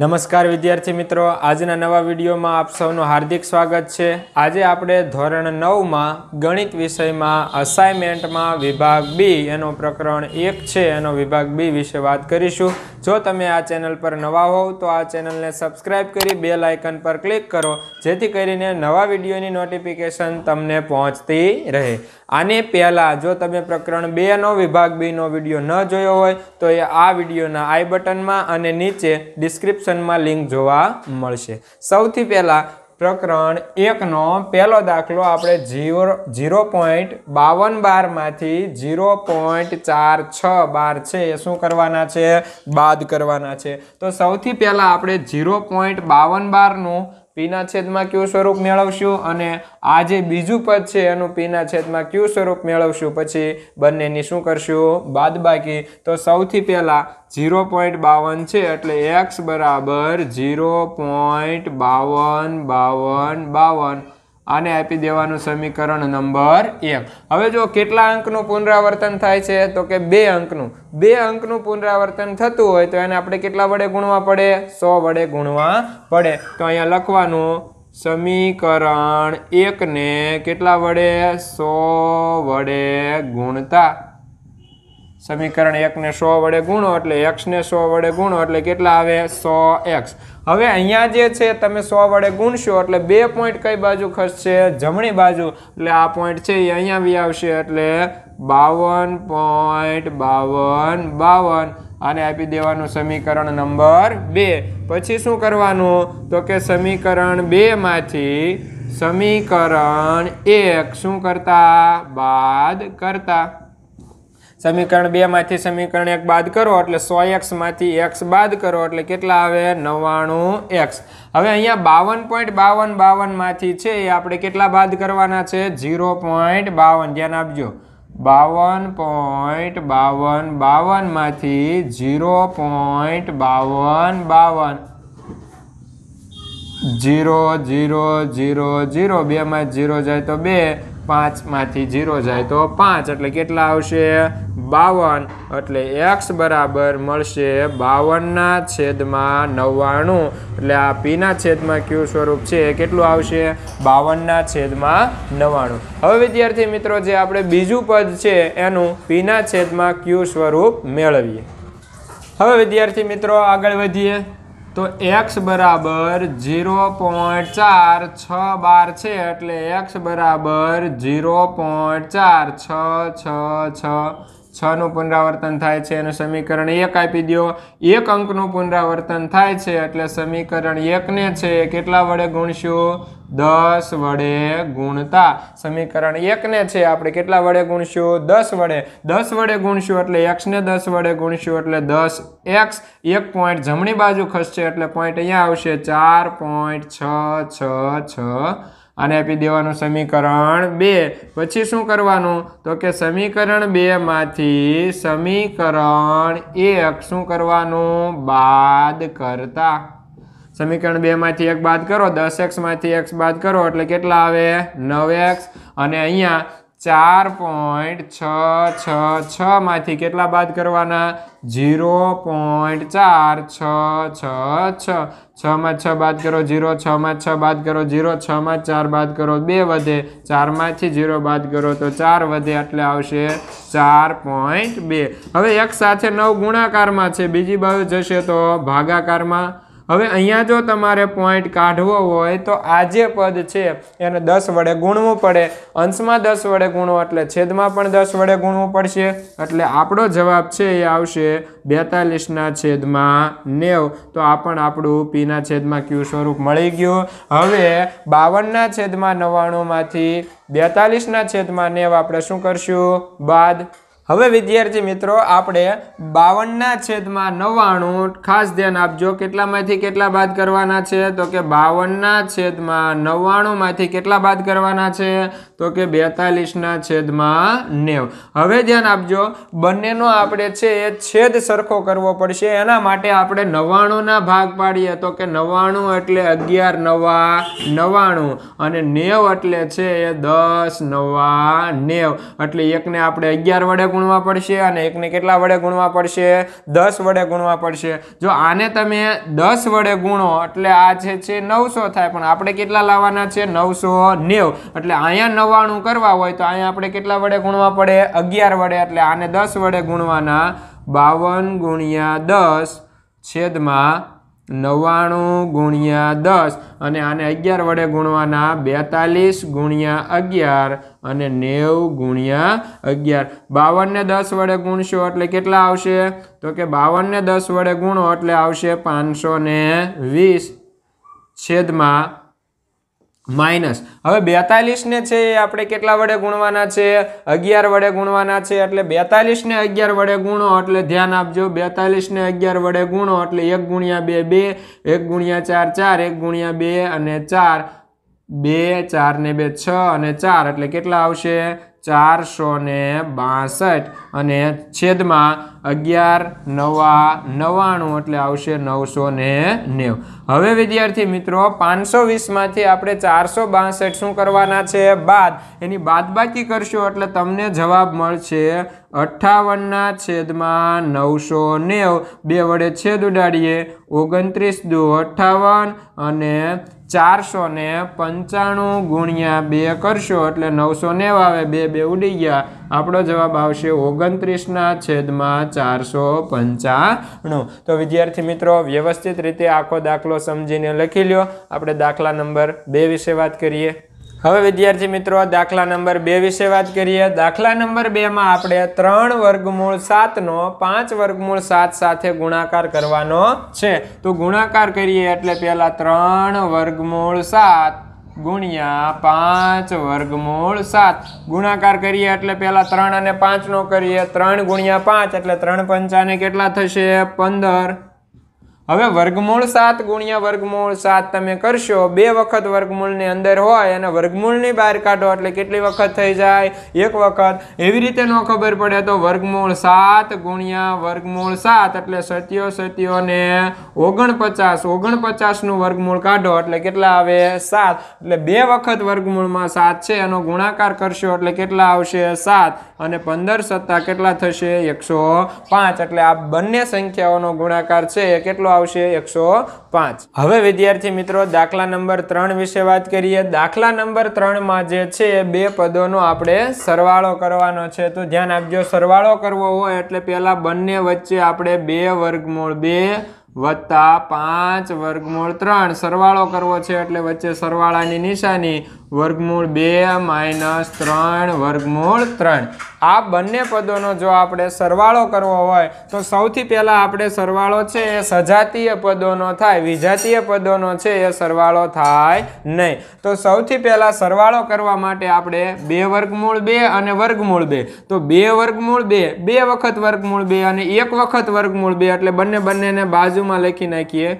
નમસ્કાર વિદ્યાર્થી મિત્રો આજના નવા વિડીયોમાં આપ સૌનું હાર્દિક સ્વાગત છે આજે આપણે ધોરણ નવમાં ગણિત વિષયમાં અસાઇમેન્ટમાં વિભાગ બી એનો પ્રકરણ એક છે એનો વિભાગ બી વિશે વાત કરીશું જો તમે આ ચેનલ પર નવા હોવ તો આ ચેનલને સબસ્ક્રાઈબ કરી બે લાઇકન પર ક્લિક કરો જેથી કરીને નવા વિડીયોની નોટિફિકેશન તમને પહોંચતી રહે આને પહેલાં જો તમે પ્રકરણ બેનો વિભાગ બીનો વિડીયો ન જોયો હોય તો એ આ વિડીયોના આઈ બટનમાં અને નીચે ડિસ્ક્રિપ્શન ડિસ્ક્રિપ્શનમાં લિંક જોવા મળશે સૌથી પહેલાં પ્રકરણ એકનો પહેલો દાખલો આપણે જીરો જીરો પોઈન્ટ બાવન બારમાંથી જીરો પોઈન્ટ ચાર છ બાર છે એ શું કરવાના છે બાદ કરવાના છે તો સૌથી પહેલાં આપણે જીરો પોઈન્ટ બાવન બારનું પીના છેદમાં કયું સ્વરૂપ મેળવશું અને આ જે બીજું પદ છે એનું પીના છેદમાં ક્યુ સ્વરૂપ મેળવશું પછી બંનેની શું કરશું બાદ બાકી તો સૌથી પહેલાં ઝીરો પોઈન્ટ બાવન છે એટલે એક્સ બરાબર ઝીરો પોઈન્ટ બાવન બાવન બાવન આને આપી દેવાનું સમીકરણ નંબર એક હવે જો કેટલા અંકનું પુનરાવર્તન થાય છે તો કે બે અંકનું બે અંકનું પુનરાવર્તન થતું હોય તો એને આપણે કેટલા વડે ગુણવા પડે સો વડે ગુણવા પડે તો અહીંયા લખવાનું સમીકરણ એકને કેટલા વડે સો વડે ગુણતા સમીકરણ એકને સો વડે ગુણો એટલે એક્સને સો વડે ગુણો એટલે કેટલા આવે સો એક્સ હવે અહીંયા જે છે તમે સો વડે ગુણશો એટલે બે પોઈન્ટ કઈ બાજુ ખસશે જમણી બાજુ એટલે આ પોઈન્ટ છે એ અહીંયા બી આવશે એટલે બાવન પોઈન્ટ બાવન બાવન આને આપી દેવાનું સમીકરણ નંબર બે પછી શું કરવાનું તો કે સમીકરણ બેમાંથી સમીકરણ એક શું કરતા બાદ કરતા સમીકરણ બેમાંથી સમીકરણ એક બાદ કરો એટલે સો એક્સમાંથી એક્સ બાદ કરો એટલે કેટલા આવે નવ્વાણું એક્સ હવે અહીંયા બાવન પોઈન્ટ બાવન બાવનમાંથી છે એ આપણે કેટલા બાદ કરવાના છે ઝીરો પોઈન્ટ બાવન ધ્યાન આપજો બાવન પોઈન્ટ બાવન બાવનમાંથી ઝીરો પોઈન્ટ બાવન બાવન ઝીરો ઝીરો ઝીરો ઝીરો બેમાં ઝીરો જાય તો બે પાંચમાંથી ઝીરો જાય તો પાંચ એટલે કેટલા આવશે બાવન એટલે એક્સ બરાબર મળશે બાવનના છેદમાં નવ્વાણું એટલે આ પીના છેદમાં ક્યુ સ્વરૂપ છે કેટલું આવશે બાવનના છેદમાં નવ્વાણું હવે વિદ્યાર્થી મિત્રો જે આપણે બીજું પદ છે એનું પીના છેદમાં ક્યુ સ્વરૂપ મેળવીએ હવે વિદ્યાર્થી મિત્રો આગળ વધીએ તો એક્સ બરાબર ઝીરો પોઈન્ટ ચાર છ બાર છે એટલે એક્સ બરાબર ઝીરો પોઈન્ટ ચાર છ છ છ છનું પુનરાવર્તન થાય છે અને સમીકરણ એક આપી દો એક અંકનું પુનરાવર્તન થાય છે એટલે સમીકરણ એકને છે કેટલા વડે ગુણશું દસ વડે ગુણતા સમીકરણ એકને છે આપણે કેટલા વડે ગુણશું દસ વડે દસ વડે ગુણશું એટલે એક્સને દસ વડે ગુણશું એટલે દસ એક્સ એક પોઈન્ટ જમણી બાજુ ખસશે એટલે પોઈન્ટ અહીંયા આવશે ચાર પોઈન્ટ છ છ છ અને આપી દેવાનું સમીકરણ બે પછી શું કરવાનું તો કે સમીકરણ બેમાંથી સમીકરણ એક શું કરવાનું બાદ કરતા સમીકરણ બેમાંથી એક બાદ કરો દસ એક્સમાંથી એક્સ બાદ કરો એટલે કેટલા આવે નવ એક્સ અને અહીંયા ચાર પોઈન્ટ છ છ છમાંથી કેટલા બાદ કરવાના ઝીરો પોઈન્ટ ચાર છ છ છ છમાં છ બાદ કરો ઝીરો છમાં છ બાદ કરો ઝીરો છમાં ચાર બાદ કરો બે વધે ચારમાંથી જીરો બાદ કરો તો ચાર વધે એટલે આવશે ચાર પોઈન્ટ બે હવે એક સાથે નવ ગુણાકારમાં છે બીજી બાજુ જશે તો ભાગાકારમાં હવે અહીંયા જો તમારે પોઈન્ટ કાઢવો હોય તો આ જે પદ છે એને દસ વડે ગુણવું પડે અંશમાં દસ વડે ગુણો એટલે છેદમાં પણ દસ વડે ગુણવું પડશે એટલે આપણો જવાબ છે એ આવશે બેતાલીસના છેદમાં નેવ તો આ પણ આપણું પીના છેદમાં ક્યુ સ્વરૂપ મળી ગયું હવે બાવનના છેદમાં નવ્વાણુંમાંથી બેતાલીસના છેદમાં નેવ આપણે શું કરશું બાદ હવે વિદ્યાર્થી મિત્રો આપણે બાવનના છેદમાં નવ્વાણું ખાસ ધ્યાન આપજો કેટલામાંથી કેટલા બાદ કરવાના છે તો કે બાવનના છેદમાં નવ્વાણુંમાંથી કેટલા બાદ કરવાના છે તો કે બેતાલીસના છેદમાં નેવ હવે ધ્યાન આપજો બંનેનો આપણે છે એ છેદ સરખો કરવો પડશે એના માટે આપણે નવ્વાણુંના ભાગ પાડીએ તો કે નવ્વાણું એટલે અગિયાર નવા નવ્વાણું અને નેવ એટલે છે એ દસ નવા નેવ એટલે એકને આપણે અગિયાર વડે ગુણવા પડશે અને એકને કેટલા વડે ગુણવા પડશે દસ વડે ગુણવા પડશે જો આને તમે દસ વડે ગુણો એટલે આ છે નવસો થાય પણ આપણે કેટલા લાવવાના છે નવસો નેવ એટલે અહીંયા નવ્વાણું કરવા હોય તો અહીંયા આપણે કેટલા વડે ગુણવા પડે અગિયાર વડે એટલે આને દસ વડે ગુણવાના બાવન ગુણ્યા દસ છેદમાં નવ્વાણું ગુણ્યા દસ અને આને અગિયાર વડે ગુણવાના બેતાલીસ ગુણ્યા અગિયાર અને નેવ ગુણ્યા અગિયાર બાવનને દસ વડે ગુણશો એટલે કેટલા આવશે તો કે બાવનને દસ વડે ગુણો એટલે આવશે પાંચસો વીસ છેદમાં માઇનસ હવે બેતાલીસને છે એ આપણે કેટલા વડે ગુણવાના છે અગિયાર વડે ગુણવાના છે એટલે બેતાલીસને અગિયાર વડે ગુણો એટલે ધ્યાન આપજો બેતાલીસને અગિયાર વડે ગુણો એટલે એક ગુણ્યા બે બે એક ગુણ્યા ચાર ચાર એક ગુણ્યા બે અને ચાર બે ચાર ને બે છ અને ચાર એટલે કેટલા આવશે ચારસો ને બાસઠ અને છેદમાં અગિયાર નવા નવ્વાણું એટલે આવશે નવસો ને નેવ હવે વિદ્યાર્થી મિત્રો પાંચસો વીસમાંથી આપણે ચારસો બાસઠ શું કરવાના છે બાદ એની બાદબાકી કરશો એટલે તમને જવાબ મળશે અઠ્ઠાવનના છેદમાં નવસો નેવ બે વડે છેદ ઉડાડીએ ઓગણત્રીસ દુ અઠ્ઠાવન અને ચારસો ને પંચાણું ગુણ્યા બે કરશો એટલે નવસો નેવ આવે બે બે ઉડી ગયા આપણો જવાબ આવશે ઓગણત્રીસના છેદમાં ચારસો પંચાણું તો વિદ્યાર્થી મિત્રો વ્યવસ્થિત રીતે આખો દાખલો સમજીને લખી લ્યો આપણે દાખલા નંબર બે વિશે વાત કરીએ હવે વિદ્યાર્થી મિત્રો દાખલા નંબર બે વિશે વાત કરીએ દાખલા નંબર બેમાં આપણે ત્રણ વર્ગમૂળ સાતનો પાંચ વર્ગમૂળ સાત સાથે ગુણાકાર કરવાનો છે તો ગુણાકાર કરીએ એટલે પહેલાં ત્રણ વર્ગમૂળ સાત ગુણ્યા પાંચ વર્ગમૂળ સાત ગુણાકાર કરીએ એટલે પહેલાં ત્રણ અને પાંચનો કરીએ ત્રણ ગુણ્યા પાંચ એટલે ત્રણ પંચાને કેટલા થશે પંદર હવે વર્ગમૂળ સાત ગુણ્યા વર્ગમૂળ સાત તમે કરશો બે વખત વર્ગમૂળની અંદર હોય અને વર્ગમૂળની બહાર કાઢો એટલે કેટલી વખત થઈ જાય એક વખત એવી રીતે ન ખબર પડે તો વર્ગમૂળ સાત ગુણ્યા વર્ગમૂળ સાત એટલે સત્યો સત્યો ને ઓગણપચાસ ઓગણપચાસનું વર્ગમૂળ કાઢો એટલે કેટલા આવે સાત એટલે બે વખત વર્ગમૂળમાં સાત છે એનો ગુણાકાર કરશો એટલે કેટલા આવશે સાત અને પંદર સત્તા કેટલા થશે એકસો પાંચ એટલે આ બંને સંખ્યાઓનો ગુણાકાર છે કેટલો આવશે એકસો પાંચ હવે વિદ્યાર્થી મિત્રો દાખલા નંબર ત્રણ વિશે વાત કરીએ દાખલા નંબર ત્રણમાં જે છે એ બે પદોનો આપણે સરવાળો કરવાનો છે તો ધ્યાન આપજો સરવાળો કરવો હોય એટલે પેલા બંને વચ્ચે આપણે બે વર્ગમૂળ બે વત્તા પાંચ વર્ગમૂળ ત્રણ સરવાળો કરવો છે એટલે વચ્ચે સરવાળાની નિશાની વર્ગમૂળ બે માઇનસ ત્રણ વર્ગમૂળ ત્રણ આ બંને પદોનો જો આપણે સરવાળો કરવો હોય તો સૌથી પહેલાં આપણે સરવાળો છે એ સજાતીય પદોનો થાય વિજાતીય પદોનો છે એ સરવાળો થાય નહીં તો સૌથી પહેલાં સરવાળો કરવા માટે આપણે બે વર્ગમૂળ બે અને વર્ગમૂળ બે તો બે વર્ગમૂળ બે બે વખત વર્ગમૂળ બે અને એક વખત વર્ગમૂળ બે એટલે બંને બંનેને બાજુ બાજુમાં લખી નાખીએ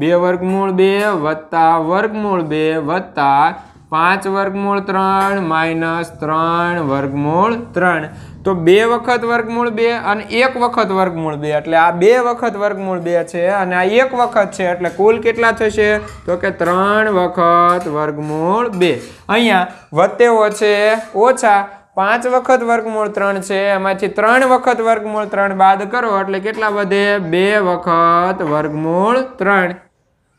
બે વર્ગમૂળ બે વત્તા વર્ગમૂળ બે વત્તા પાંચ વર્ગમૂળ ત્રણ માઇનસ ત્રણ વર્ગમૂળ ત્રણ તો બે વખત વર્ગમૂળ બે અને એક વખત વર્ગમૂળ બે એટલે આ બે વખત વર્ગમૂળ બે છે અને આ એક વખત છે એટલે કુલ કેટલા થશે તો કે ત્રણ વખત વર્ગમૂળ બે અહીંયા વત્તેઓ છે ઓછા પાંચ વખત વર્ગમૂળ ત્રણ છે એમાંથી ત્રણ વખત વર્ગમૂળ ત્રણ બાદ કરો એટલે કેટલા વધે બે વખત વર્ગમૂળ ત્રણ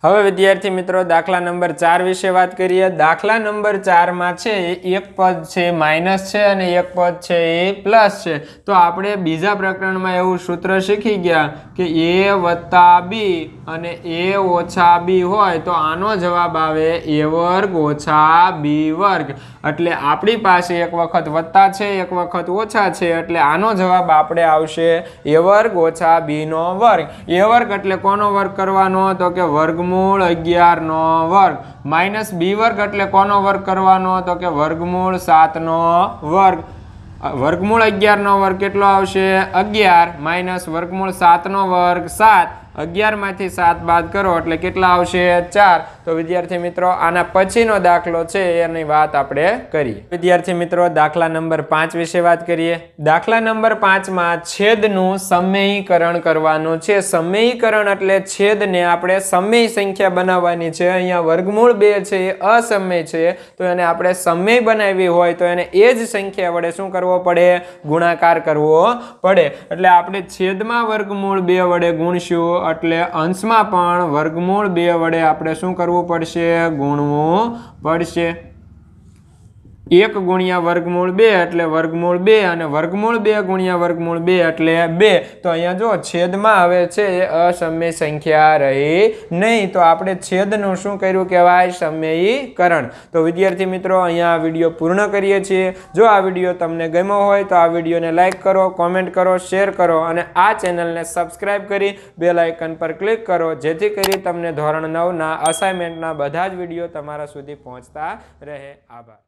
હવે વિદ્યાર્થી મિત્રો દાખલા નંબર ચાર વિશે વાત કરીએ દાખલા નંબર ચારમાં છે એક પદ છે માઇનસ છે અને એક પદ છે એ પ્લસ છે તો આપણે બીજા પ્રકરણમાં એવું સૂત્ર શીખી ગયા કે એ વત્તા બી અને એ ઓછા બી હોય તો આનો જવાબ આવે એ વર્ગ ઓછા બી વર્ગ એટલે આપણી પાસે એક વખત વત્તા છે એક વખત ઓછા છે એટલે આનો જવાબ આપણે આવશે એ વર્ગ ઓછા બીનો વર્ગ એ વર્ગ એટલે કોનો વર્ગ કરવાનો તો કે વર્ગમાં વર્ગમૂળ અગિયારનો વર્ગ માઇનસ બી વર્ગ એટલે કોનો વર્ગ કરવાનો તો કે વર્ગમૂળ સાતનો વર્ગ વર્ગમૂળ અગિયારનો વર્ગ કેટલો આવશે અગિયાર માઇનસ વર્ગમૂળ સાતનો વર્ગ સાત અગિયારમાંથી સાત બાદ કરો એટલે કેટલા આવશે ચાર તો વિદ્યાર્થી મિત્રો આના પછીનો દાખલો છે એની વાત આપણે કરીએ વિદ્યાર્થી મિત્રો દાખલા નંબર પાંચ વિશે વાત કરીએ દાખલા નંબર પાંચમાં છેદનું સમયીકરણ કરવાનું છે સમયીકરણ એટલે છેદને આપણે સમય સંખ્યા બનાવવાની છે અહીંયા વર્ગમૂળ બે છે એ અસમય છે તો એને આપણે સમય બનાવી હોય તો એને એ જ સંખ્યા વડે શું કરવો પડે ગુણાકાર કરવો પડે એટલે આપણે છેદમાં વર્ગમૂળ બે વડે ગુણશું એટલે અંશમાં પણ વર્ગમૂળ બે વડે આપણે શું કરવું પડશે ગુણવું પડશે એક ગુણ્યા વર્ગમૂળ બે એટલે વર્ગમૂળ બે અને વર્ગમૂળ બે ગુણ્યા વર્ગમૂળ બે એટલે બે તો અહીંયા જો છેદમાં આવે છે એ અસમય સંખ્યા રહી નહીં તો આપણે છેદનું શું કર્યું કહેવાય સમયીકરણ તો વિદ્યાર્થી મિત્રો અહીંયા આ વિડીયો પૂર્ણ કરીએ છીએ જો આ વિડીયો તમને ગમ્યો હોય તો આ વિડીયોને લાઇક કરો કોમેન્ટ કરો શેર કરો અને આ ચેનલને સબસ્ક્રાઇબ કરી બે લાઇકન પર ક્લિક કરો જેથી કરી તમને ધોરણ નવના અસાઇનમેન્ટના બધા જ વિડીયો તમારા સુધી પહોંચતા રહે આભાર